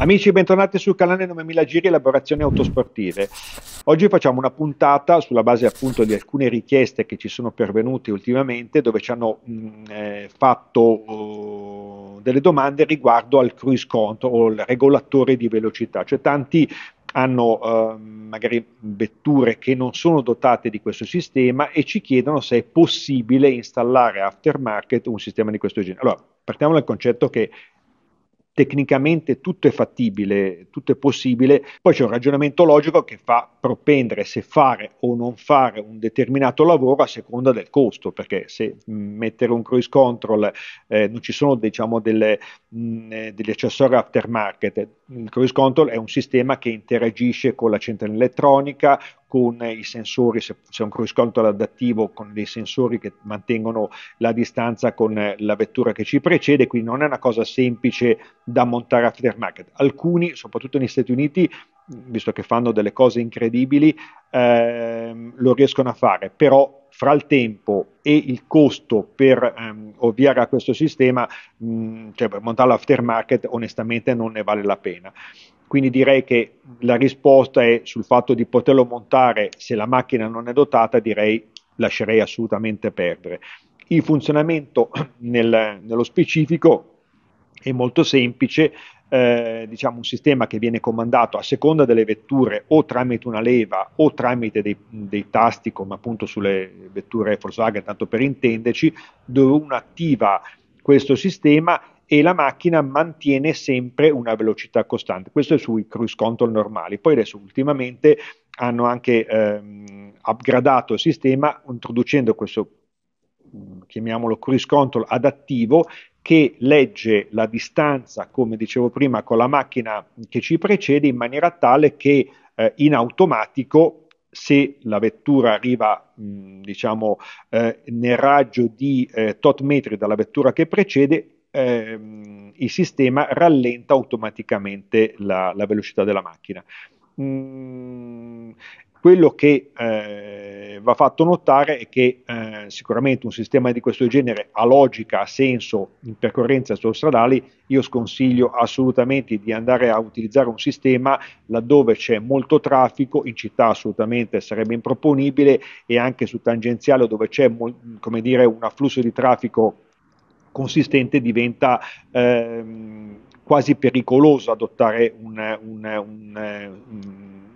Amici, bentornati sul canale 9000 Giri Elaborazioni Autosportive. Oggi facciamo una puntata sulla base appunto di alcune richieste che ci sono pervenute ultimamente, dove ci hanno mh, mm, eh, fatto uh, delle domande riguardo al cruise control, o al regolatore di velocità, cioè tanti hanno eh, magari vetture che non sono dotate di questo sistema e ci chiedono se è possibile installare aftermarket un sistema di questo genere. Allora, partiamo dal concetto che tecnicamente tutto è fattibile, tutto è possibile, poi c'è un ragionamento logico che fa propendere se fare o non fare un determinato lavoro a seconda del costo, perché se mm, mettere un cruise control eh, non ci sono diciamo, delle, mh, mm, eh, degli accessori aftermarket, il cruise control è un sistema che interagisce con la centrale elettronica, con i sensori, se c'è un cruscotto adattivo con dei sensori che mantengono la distanza con la vettura che ci precede, quindi non è una cosa semplice da montare aftermarket. Alcuni, soprattutto negli Stati Uniti, visto che fanno delle cose incredibili, ehm, lo riescono a fare, però fra il tempo e il costo per ehm, ovviare a questo sistema, mh, cioè per montare l'aftermarket onestamente non ne vale la pena. Quindi direi che la risposta è sul fatto di poterlo montare se la macchina non è dotata, direi lascerei assolutamente perdere. Il funzionamento nel, nello specifico è molto semplice, eh, diciamo un sistema che viene comandato a seconda delle vetture o tramite una leva o tramite dei, dei tasti come appunto sulle vetture Volkswagen, tanto per intenderci, dove uno attiva questo sistema e la macchina mantiene sempre una velocità costante. Questo è sui cruise control normali. Poi adesso ultimamente hanno anche ehm, upgradato il sistema introducendo questo mm, chiamiamolo cruise control adattivo che legge la distanza, come dicevo prima, con la macchina che ci precede in maniera tale che eh, in automatico se la vettura arriva mh, mm, diciamo eh, nel raggio di eh, tot metri dalla vettura che precede ehm, il sistema rallenta automaticamente la, la velocità della macchina. Mm, quello che eh, va fatto notare è che eh, sicuramente un sistema di questo genere ha logica, ha senso in percorrenze stradali, io sconsiglio assolutamente di andare a utilizzare un sistema laddove c'è molto traffico, in città assolutamente sarebbe improponibile e anche su tangenziale dove c'è mol- dire, un afflusso di traffico consistente diventa ehm, quasi pericoloso adottare un, un, un,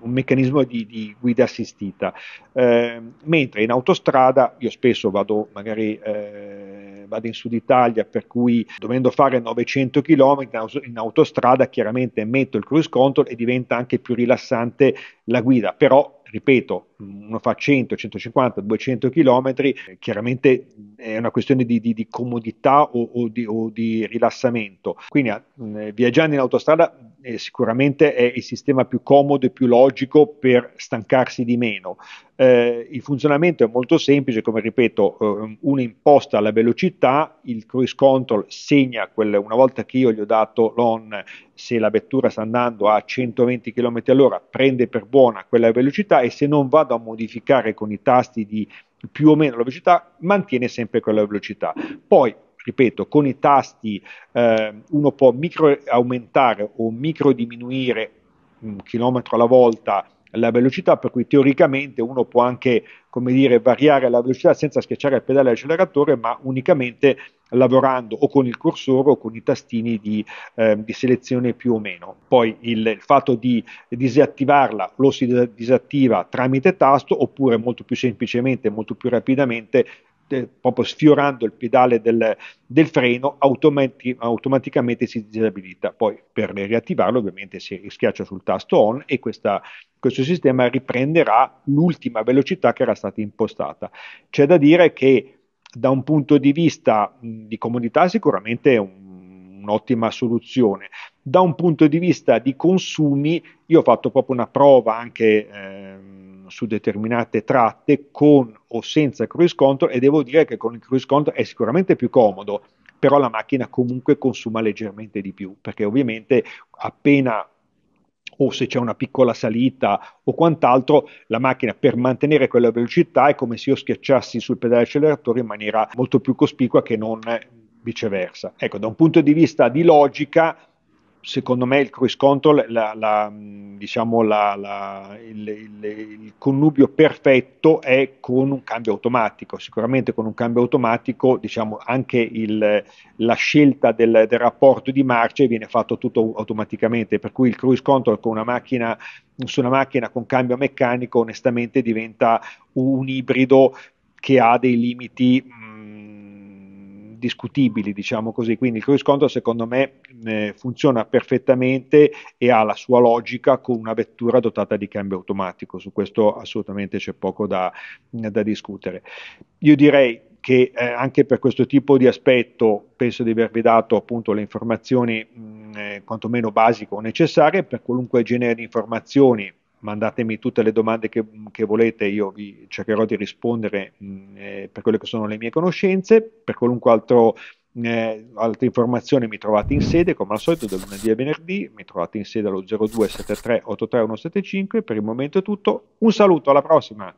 un meccanismo di, di, guida assistita. Eh, mentre in autostrada io spesso vado magari eh, vado in sud Italia, per cui dovendo fare 900 km in autostrada chiaramente metto il cruise control e diventa anche più rilassante la guida, però ripeto, uno fa 100, 150, 200 km, chiaramente è una questione di, di, di comodità o, o, di, o, di, rilassamento. Quindi eh, viaggiando in autostrada eh, sicuramente è il sistema più comodo e più logico per stancarsi di meno. Eh, il funzionamento è molto semplice, come ripeto, eh, una imposta alla velocità, il cruise control segna quel, una volta che io gli ho dato l'on, se la vettura sta andando a 120 km all'ora, prende per buona quella velocità e se non vado a modificare con i tasti di più o meno la velocità, mantiene sempre quella velocità. Poi ripeto, con i tasti eh, uno può micro aumentare o micro diminuire un mm, chilometro alla volta la velocità, per cui teoricamente uno può anche, come dire, variare la velocità senza schiacciare il pedale dell'acceleratore, ma unicamente lavorando o con il cursore o con i tastini di, eh, di selezione più o meno. Poi il, il, fatto di disattivarla lo si disattiva tramite tasto oppure molto più semplicemente, molto più rapidamente proprio sfiorando il pedale del, del freno automati- automaticamente si disabilita. Poi per riattivarlo ovviamente si schiaccia sul tasto on e questa, questo sistema riprenderà l'ultima velocità che era stata impostata. C'è da dire che da un punto di vista mh, di comodità sicuramente è un, un'ottima soluzione. Da un punto di vista di consumi, io ho fatto proprio una prova anche eh, su determinate tratte con o senza cruise control e devo dire che con il cruise control è sicuramente più comodo, però la macchina comunque consuma leggermente di più, perché ovviamente appena o se c'è una piccola salita o quant'altro, la macchina per mantenere quella velocità è come se io schiacciassi sul pedale acceleratore in maniera molto più cospicua che non viceversa. Ecco, da un punto di vista di logica, secondo me il cruise control la, la, mm, diciamo la, il, il, il, connubio perfetto è con un cambio automatico sicuramente con un cambio automatico diciamo anche il, la scelta del, del, rapporto di marce viene fatto tutto automaticamente per cui il cruise control con una macchina su una macchina con cambio meccanico onestamente diventa un ibrido che ha dei limiti mm, discutibili, diciamo così. Quindi il riscontro secondo me eh, funziona perfettamente e ha la sua logica con una vettura dotata di cambio automatico, su questo assolutamente c'è poco da, da discutere. Io direi che eh, anche per questo tipo di aspetto penso di avervi dato appunto le informazioni mh, mm, eh, quantomeno basiche o necessarie per qualunque genere di informazioni mandatemi tutte le domande che, che volete, io vi cercherò di rispondere mh, mm, eh, per quelle che sono le mie conoscenze, per qualunque altro... Eh, altre informazioni mi trovate in sede, come al solito, da lunedì a venerdì, mi trovate in sede allo 0273 83175. Per il momento è tutto, un saluto, alla prossima!